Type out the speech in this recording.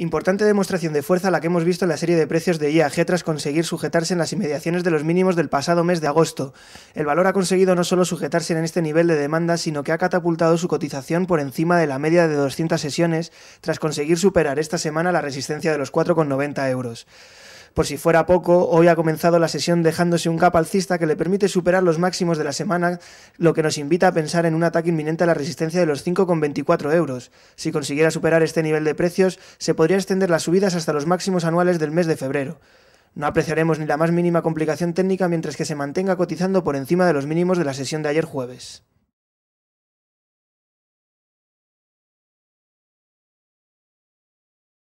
Importante demostración de fuerza la que hemos visto en la serie de precios de IAG tras conseguir sujetarse en las inmediaciones de los mínimos del pasado mes de agosto. El valor ha conseguido no solo sujetarse en este nivel de demanda, sino que ha catapultado su cotización por encima de la media de 200 sesiones tras conseguir superar esta semana la resistencia de los 4,90 euros. Por si fuera poco, hoy ha comenzado la sesión dejándose un gap alcista que le permite superar los máximos de la semana, lo que nos invita a pensar en un ataque inminente a la resistencia de los 5,24 euros. Si consiguiera superar este nivel de precios, se podría extender las subidas hasta los máximos anuales del mes de febrero. No apreciaremos ni la más mínima complicación técnica mientras que se mantenga cotizando por encima de los mínimos de la sesión de ayer jueves.